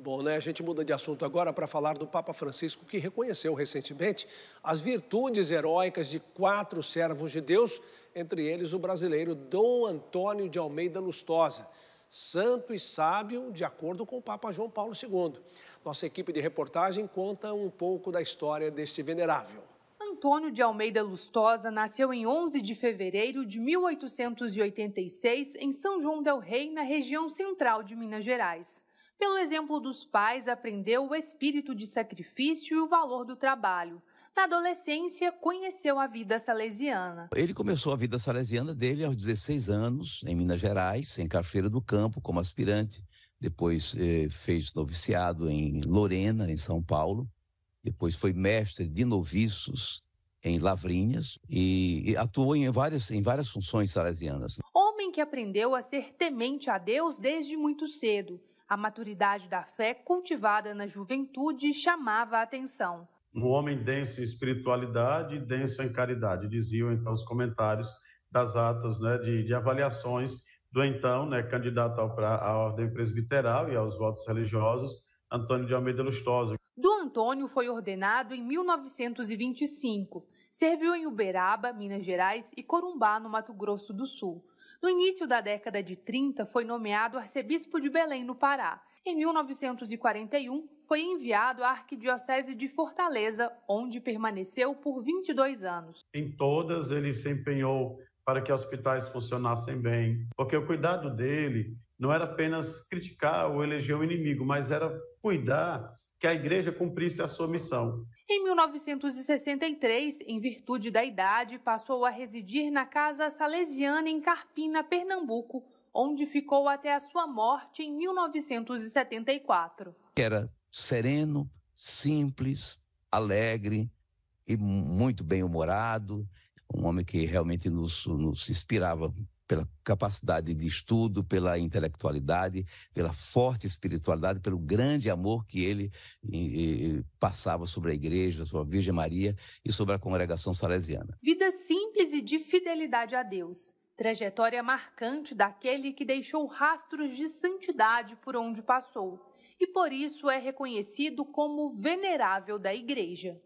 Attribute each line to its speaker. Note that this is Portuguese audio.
Speaker 1: bom, né? A gente muda de assunto agora para falar do Papa Francisco, que reconheceu recentemente as virtudes heróicas de quatro servos de Deus, entre eles o brasileiro Dom Antônio de Almeida Lustosa, santo e sábio de acordo com o Papa João Paulo II. Nossa equipe de reportagem conta um pouco da história deste venerável.
Speaker 2: Antônio de Almeida Lustosa nasceu em 11 de fevereiro de 1886 em São João del Rei, na região central de Minas Gerais. Pelo exemplo dos pais, aprendeu o espírito de sacrifício e o valor do trabalho. Na adolescência, conheceu a vida salesiana.
Speaker 1: Ele começou a vida salesiana dele aos 16 anos, em Minas Gerais, em Carfeira do Campo, como aspirante. Depois eh, fez noviciado em Lorena, em São Paulo. Depois foi mestre de noviços em Lavrinhas e, e atuou em várias, em várias funções salesianas.
Speaker 2: Homem que aprendeu a ser temente a Deus desde muito cedo a maturidade da fé cultivada na juventude chamava a atenção.
Speaker 3: Um homem denso em espiritualidade e denso em caridade, diziam então os comentários das atas né, de, de avaliações do então né, candidato à ordem presbiteral e aos votos religiosos, Antônio de Almeida Lustosa.
Speaker 2: Do Antônio foi ordenado em 1925. Serviu em Uberaba, Minas Gerais e Corumbá, no Mato Grosso do Sul. No início da década de 30, foi nomeado arcebispo de Belém, no Pará. Em 1941, foi enviado à Arquidiocese de Fortaleza, onde permaneceu por 22 anos.
Speaker 3: Em todas, ele se empenhou para que hospitais funcionassem bem, porque o cuidado dele não era apenas criticar ou eleger o inimigo, mas era cuidar que a igreja cumprisse a sua missão.
Speaker 2: Em 1963, em virtude da idade, passou a residir na Casa Salesiana em Carpina, Pernambuco, onde ficou até a sua morte em 1974.
Speaker 1: Era sereno, simples, alegre e muito bem-humorado, um homem que realmente nos, nos inspirava pela capacidade de estudo, pela intelectualidade, pela forte espiritualidade, pelo grande amor que ele e, e, passava sobre a igreja, sobre a Virgem Maria e sobre a congregação salesiana.
Speaker 2: Vida simples e de fidelidade a Deus. Trajetória marcante daquele que deixou rastros de santidade por onde passou e por isso é reconhecido como venerável da igreja.